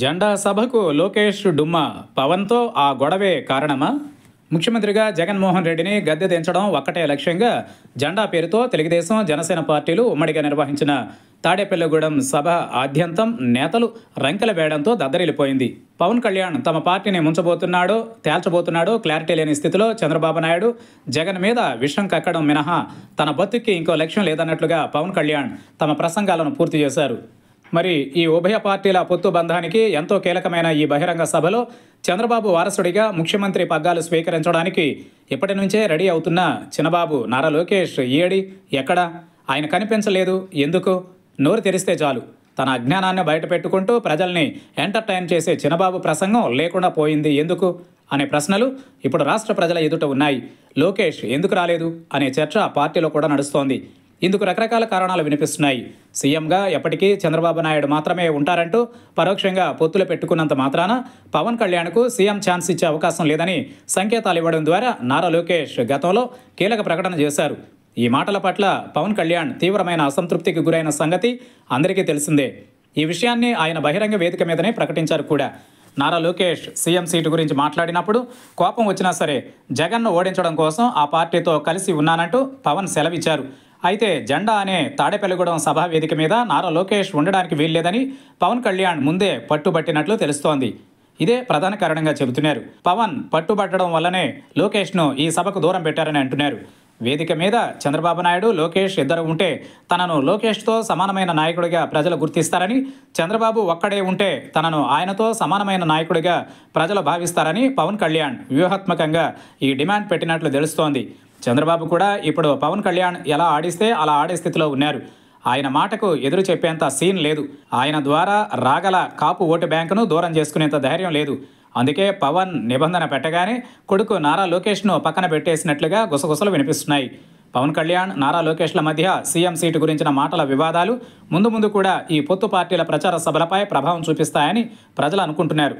జెండా సభకు లోకేష్ డుమ్మా పవన్తో ఆ గొడవే కారణమా ముఖ్యమంత్రిగా జగన్మోహన్ రెడ్డిని గద్దె దించడం ఒక్కటే లక్ష్యంగా జెండా పేరుతో తెలుగుదేశం జనసేన పార్టీలు ఉమ్మడిగా నిర్వహించిన తాడేపల్లిగూడెం సభ ఆద్యంతం నేతలు రంకెల వేయడంతో దద్దరిల్లిపోయింది పవన్ కళ్యాణ్ తమ పార్టీని ముంచబోతున్నాడో తేల్చబోతున్నాడో క్లారిటీ లేని స్థితిలో చంద్రబాబు నాయుడు జగన్ మీద విషం కక్కడం మినహా తన బతుక్కి ఇంకో లక్ష్యం లేదన్నట్లుగా పవన్ కళ్యాణ్ తమ ప్రసంగాలను పూర్తి చేశారు మరి ఈ ఉభయ పార్టీల పొత్తు బంధానికి ఎంతో కీలకమైన ఈ బహిరంగ సభలో చంద్రబాబు వారసుడిగా ముఖ్యమంత్రి పగ్గాలు స్వీకరించడానికి ఇప్పటి నుంచే రెడీ అవుతున్న చిన్నబాబు నారా లోకేష్ ఏడి ఎక్కడ ఆయన కనిపించలేదు ఎందుకు నోరు తెరిస్తే చాలు తన అజ్ఞానాన్ని బయటపెట్టుకుంటూ ప్రజల్ని ఎంటర్టైన్ చేసే చిన్నబాబు ప్రసంగం లేకుండా పోయింది ఎందుకు అనే ప్రశ్నలు ఇప్పుడు రాష్ట్ర ప్రజల ఎదుట ఉన్నాయి లోకేష్ ఎందుకు రాలేదు అనే చర్చ పార్టీలో కూడా నడుస్తోంది ఇందుకు రకరకాల కారణాలు వినిపిస్తున్నాయి సీఎంగా ఎప్పటికీ చంద్రబాబు నాయుడు మాత్రమే ఉంటారంటూ పరోక్షంగా పొత్తులు పెట్టుకున్నంత మాత్రాన పవన్ కళ్యాణ్కు సీఎం ఛాన్స్ ఇచ్చే అవకాశం లేదని సంకేతాలు ఇవ్వడం ద్వారా నారా లోకేష్ గతంలో కీలక ప్రకటన చేశారు ఈ మాటల పట్ల పవన్ కళ్యాణ్ తీవ్రమైన అసంతృప్తికి గురైన సంగతి అందరికీ తెలిసిందే ఈ విషయాన్ని ఆయన బహిరంగ వేదిక మీదనే ప్రకటించారు కూడా నారా లోకేష్ సీఎం సీటు గురించి మాట్లాడినప్పుడు కోపం వచ్చినా సరే జగన్ను ఓడించడం కోసం ఆ పార్టీతో కలిసి ఉన్నానంటూ పవన్ సెలవిచ్చారు అయితే జెండా అనే తాడేపల్లిగూడెం సభా వేదిక మీద నారా లోకేష్ ఉండడానికి వీల్లేదని పవన్ కళ్యాణ్ ముందే పట్టుబట్టినట్లు తెలుస్తోంది ఇదే ప్రధాన కారణంగా చెబుతున్నారు పవన్ పట్టుబట్టడం వల్లనే లోకేష్ను ఈ సభకు దూరం పెట్టారని అంటున్నారు వేదిక మీద చంద్రబాబు నాయుడు లోకేష్ ఇద్దరు ఉంటే తనను లోకేష్తో సమానమైన నాయకుడిగా ప్రజలు గుర్తిస్తారని చంద్రబాబు ఒక్కడే ఉంటే తనను ఆయనతో సమానమైన నాయకుడిగా ప్రజలు భావిస్తారని పవన్ కళ్యాణ్ వ్యూహాత్మకంగా ఈ డిమాండ్ పెట్టినట్లు తెలుస్తోంది చంద్రబాబు కూడా ఇప్పుడు పవన్ కళ్యాణ్ ఎలా ఆడిస్తే అలా ఆడే స్థితిలో ఉన్నారు ఆయన మాటకు ఎదురు చెప్పేంత సీన్ లేదు ఆయన ద్వారా రాగల కాపు ఓటు బ్యాంకును దూరం చేసుకునేంత ధైర్యం లేదు అందుకే పవన్ నిబంధన పెట్టగానే కొడుకు నారా లోకేష్ను పక్కన పెట్టేసినట్లుగా గుసగుసలు వినిపిస్తున్నాయి పవన్ కళ్యాణ్ నారా లోకేష్ల మధ్య సీఎం సీటు గురించిన మాటల వివాదాలు ముందు ముందు కూడా ఈ పొత్తు పార్టీల ప్రచార సభలపై ప్రభావం చూపిస్తాయని ప్రజలు అనుకుంటున్నారు